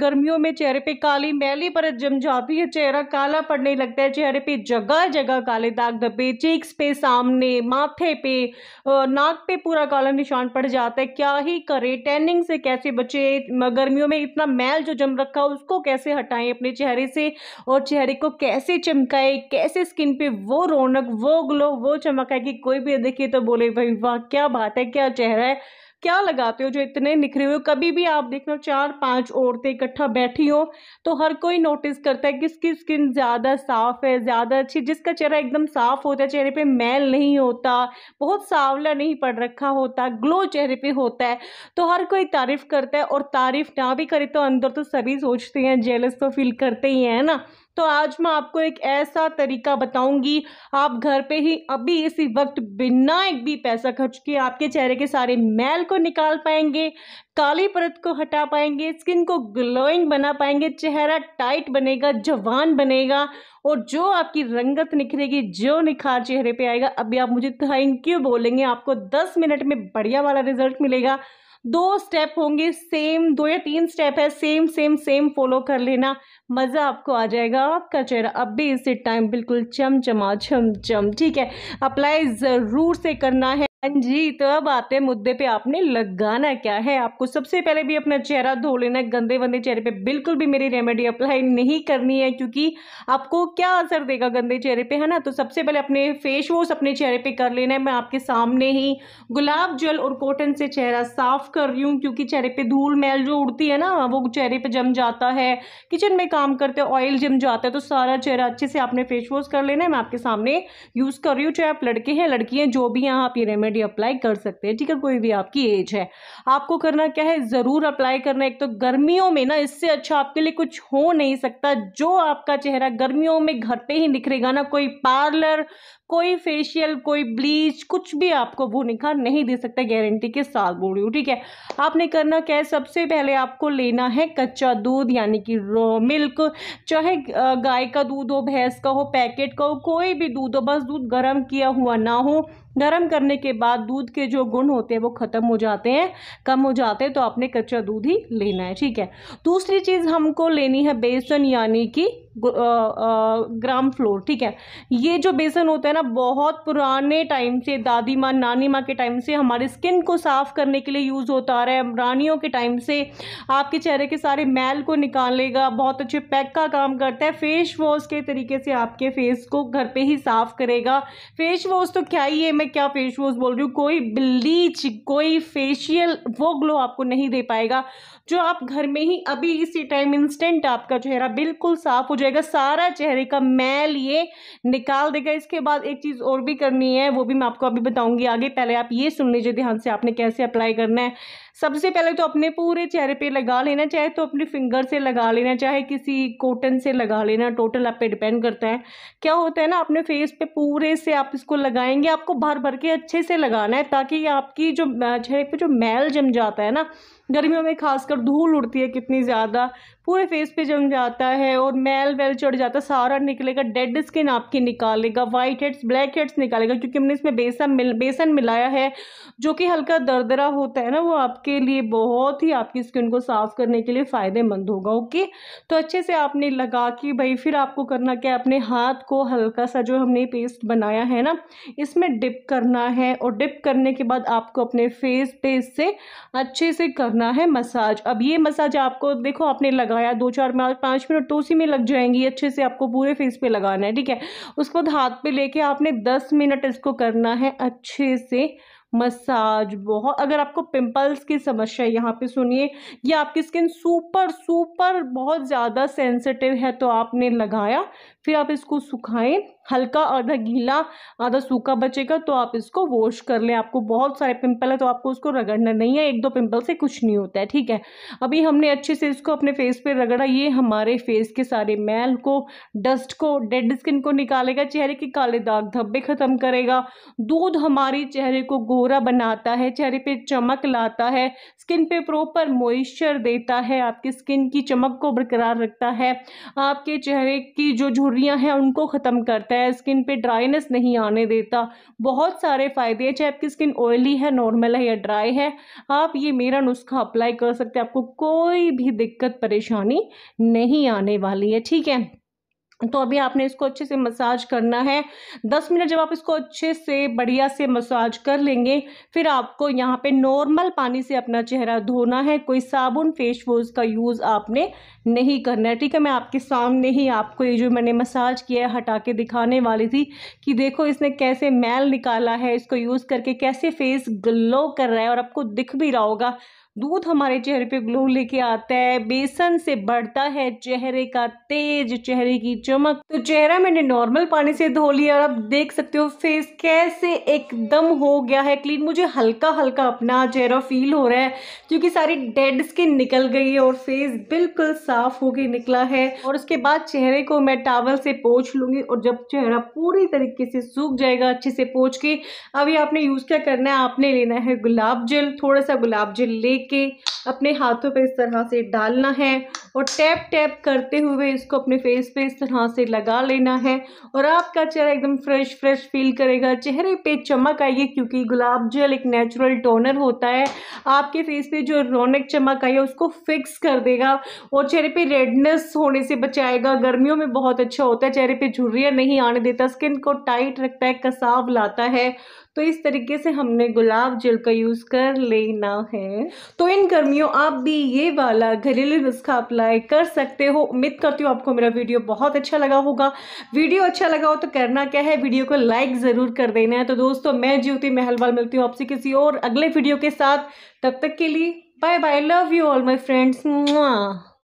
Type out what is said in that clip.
गर्मियों में चेहरे पे काली मैली परत जम जाती है चेहरा काला पड़ने लगता है चेहरे पे जगह जगह काले दाग धब्बे चीक्स पे सामने माथे पे नाक पे पूरा काला निशान पड़ जाता है क्या ही करे टैनिंग से कैसे बचे गर्मियों में इतना मैल जो जम रखा उसको कैसे हटाएं अपने चेहरे से और चेहरे को कैसे चमकाए कैसे स्किन पे वो रौनक वो ग्लो वो चमक है कि कोई भी देखे तो बोले भाई वाह क्या बात है क्या चेहरा है क्या लगाते हो जो इतने निखरे हुए कभी भी आप देख रहे हो चार पांच औरतें इकट्ठा बैठी हो तो हर कोई नोटिस करता है किसकी स्किन ज़्यादा साफ है ज़्यादा अच्छी जिसका चेहरा एकदम साफ होता है चेहरे पे मैल नहीं होता बहुत सावला नहीं पड़ रखा होता ग्लो चेहरे पे होता है तो हर कोई तारीफ़ करता है और तारीफ़ ना भी करे तो अंदर तो सभी सोचते हैं जेलस तो फील करते ही हैं ना तो आज मैं आपको एक ऐसा तरीका बताऊंगी आप घर पे ही अभी इसी वक्त बिना एक भी पैसा खर्च के आपके चेहरे के सारे मैल को निकाल पाएंगे काली परत को हटा पाएंगे स्किन को ग्लोइंग बना पाएंगे चेहरा टाइट बनेगा जवान बनेगा और जो आपकी रंगत निखरेगी जो निखार चेहरे पे आएगा अभी आप मुझे थैंक यू बोलेंगे आपको 10 मिनट में बढ़िया वाला रिजल्ट मिलेगा दो स्टेप होंगे सेम दो या तीन स्टेप है सेम सेम सेम फॉलो कर लेना मज़ा आपको आ जाएगा आपका चेहरा अब भी इसी टाइम बिल्कुल चमचमा चमचम चम ठीक है अप्लाई ज़रूर से करना है हाँ जी तो अब आते हैं मुद्दे पे आपने लगाना क्या है आपको सबसे पहले भी अपना चेहरा धो लेना है गंदे वंदे चेहरे पे बिल्कुल भी मेरी रेमेडी अप्लाई नहीं करनी है क्योंकि आपको क्या असर देगा गंदे चेहरे पे है ना तो सबसे पहले अपने फेस वॉश अपने चेहरे पे कर लेना है मैं आपके सामने ही गुलाब जल और कॉटन से चेहरा साफ कर रही हूँ क्योंकि चेहरे पर धूल मैल जो उड़ती है ना वो चेहरे पर जम जाता है किचन में काम करते ऑयल जम जाता है तो सारा चेहरा अच्छे से आपने फेस वॉश कर लेना है मैं आपके सामने यूज़ कर रही हूँ चाहे आप लड़के हैं लड़की हैं जो भी हैं आप ये रेमेडी रेमेडी अप्लाई कर सकते हैं ठीक है कोई भी आपकी एज है आपको करना क्या है ज़रूर अप्लाई करना एक तो गर्मियों में ना इससे अच्छा आपके लिए कुछ हो नहीं सकता जो आपका चेहरा गर्मियों में घर पे ही निखरेगा ना कोई पार्लर कोई फेशियल कोई ब्लीच कुछ भी आपको भूनिका नहीं दे सकता गारंटी के साथ बोल रही हूँ ठीक है आपने करना क्या है सबसे पहले आपको लेना है कच्चा दूध यानी कि मिल्क चाहे गाय का दूध हो भैंस का हो पैकेट का हो कोई भी दूध हो बस दूध गर्म किया हुआ ना हो गर्म करने के बाद दूध के जो गुण होते हैं वो ख़त्म हो जाते हैं कम हो जाते हैं तो आपने कच्चा दूध ही लेना है ठीक है दूसरी चीज़ हमको लेनी है बेसन यानी कि ग्राम फ्लोर ठीक है ये जो बेसन होता है ना बहुत पुराने टाइम से दादी माँ नानी माँ के टाइम से हमारे स्किन को साफ़ करने के लिए यूज़ होता आ रहा है रानियों के टाइम से आपके चेहरे के सारे मैल को निकालेगा बहुत अच्छे पैक का काम करता है फेस वॉश के तरीके से आपके फेस को घर पर ही साफ़ करेगा फेस वॉश तो क्या ही है मैं क्या फेस वॉश बोल रही हूँ कोई ब्लीच कोई फेशियल वो ग्लो आपको नहीं दे पाएगा जो आप घर में ही अभी इसी टाइम इंस्टेंट आपका चेहरा बिल्कुल साफ़ हो जाएगा जाएगा सारा चेहरे का मैल ये निकाल देगा इसके बाद एक चीज़ और भी करनी है वो भी मैं आपको अभी बताऊंगी आगे पहले आप ये सुन लीजिए ध्यान से आपने कैसे अप्लाई करना है सबसे पहले तो अपने पूरे चेहरे पे लगा लेना चाहे तो अपने फिंगर से लगा लेना चाहे किसी कॉटन से लगा लेना टोटल आप पे डिपेंड करता है क्या होता है ना अपने फेस पे पूरे से आप इसको लगाएंगे आपको भर भर के अच्छे से लगाना है ताकि आपकी जो चेहरे पे जो मैल जम जाता है ना गर्मियों में खासकर धूल उड़ती है कितनी ज़्यादा पूरे फेस पे जम जाता है और मैल वेल चढ़ जाता है सारा निकलेगा डेड स्किन आपकी निकालेगा वाइट हेड्स ब्लैक हेड्स निकालेगा क्योंकि हमने इसमें बेसन मिल बेसन मिलाया है जो कि हल्का दरदरा होता है ना वो आपके लिए बहुत ही आपकी स्किन को साफ़ करने के लिए फ़ायदेमंद होगा ओके तो अच्छे से आपने लगा कि भाई फिर आपको करना क्या अपने हाथ को हल्का सा जो हमने पेस्ट बनाया है ना इसमें डिप करना है और डिप करने के बाद आपको अपने फेस पे इससे अच्छे से करना है मसाज अब ये मसाज आपको देखो आपने लगा लगाया दो चार पाँच मिनट तो उसी में लग जाएंगी अच्छे से आपको पूरे फेस पे लगाना है ठीक है उसको हाथ पे लेके आपने दस मिनट इसको करना है अच्छे से मसाज बहुत अगर आपको पिंपल्स की समस्या यहाँ पे सुनिए या आपकी स्किन सुपर सुपर बहुत ज़्यादा सेंसिटिव है तो आपने लगाया फिर आप इसको सुखाएं हल्का आधा गीला आधा सूखा बचेगा तो आप इसको वॉश कर लें आपको बहुत सारे पिंपल है तो आपको उसको रगड़ना नहीं है एक दो पिंपल से कुछ नहीं होता है ठीक है अभी हमने अच्छे से इसको अपने फेस पे रगड़ा ये हमारे फेस के सारे मैल को डस्ट को डेड स्किन को निकालेगा चेहरे के काले दाग धब्बे ख़त्म करेगा दूध हमारे चेहरे को गोरा बनाता है चेहरे पर चमक लाता है स्किन पर प्रॉपर मॉइस्चर देता है आपकी स्किन की चमक को बरकरार रखता है आपके चेहरे की जो झुर्रियाँ हैं उनको ख़त्म करता है है स्किन पे ड्राइनेस नहीं आने देता बहुत सारे फ़ायदे हैं चाहे आपकी स्किन ऑयली है नॉर्मल है या ड्राई है आप ये मेरा नुस्खा अप्लाई कर सकते हैं आपको कोई भी दिक्कत परेशानी नहीं आने वाली है ठीक है तो अभी आपने इसको अच्छे से मसाज करना है दस मिनट जब आप इसको अच्छे से बढ़िया से मसाज कर लेंगे फिर आपको यहाँ पे नॉर्मल पानी से अपना चेहरा धोना है कोई साबुन फेस वॉश का यूज़ आपने नहीं करना है ठीक है मैं आपके सामने ही आपको ये जो मैंने मसाज किया है हटा के दिखाने वाली थी कि देखो इसने कैसे मैल निकाला है इसको यूज़ करके कैसे फेस ग्लो कर रहा है और आपको दिख भी रहा होगा दूध हमारे चेहरे पे ग्लो लेके आता है बेसन से बढ़ता है चेहरे का तेज चेहरे की चमक तो चेहरा मैंने नॉर्मल पानी से धो लिया और अब देख सकते हो फेस कैसे एकदम हो गया है क्लीन मुझे हल्का हल्का अपना चेहरा फील हो रहा है क्योंकि सारी डेड स्किन निकल गई है और फेस बिल्कुल साफ होके निकला है और उसके बाद चेहरे को मैं टावल से पोछ लूंगी और जब चेहरा पूरी तरीके से सूख जाएगा अच्छे से पोछ के अभी आपने यूज़ क्या करना है आपने लेना है गुलाब जल थोड़ा सा गुलाब जल ले के अपने हाथों पे इस तरह से डालना है और टैप टैप करते हुए इसको अपने फेस पे इस तरह से लगा लेना है और आपका चेहरा एकदम फ्रेश फ्रेश फील करेगा चेहरे पे चमक आएगी क्योंकि गुलाब जल एक नेचुरल टोनर होता है आपके फेस पे जो रौनक चमक आई है उसको फिक्स कर देगा और चेहरे पे रेडनेस होने से बचाएगा गर्मियों में बहुत अच्छा होता है चेहरे पर झुर्रियाँ नहीं आने देता स्किन को टाइट रखता है कसाव लाता है तो इस तरीके से हमने गुलाब जल का यूज़ कर लेना है तो इन गर्मियों आप भी ये वाला घरेलू नुस्खा अप्लाई कर सकते हो उम्मीद करती हूँ आपको मेरा वीडियो बहुत अच्छा लगा होगा वीडियो अच्छा लगा हो तो करना क्या है वीडियो को लाइक ज़रूर कर देना है तो दोस्तों मैं ज्योति महलवाल मिलती हूँ आपसे किसी और अगले वीडियो के साथ तब तक के लिए bye bye love you all my friends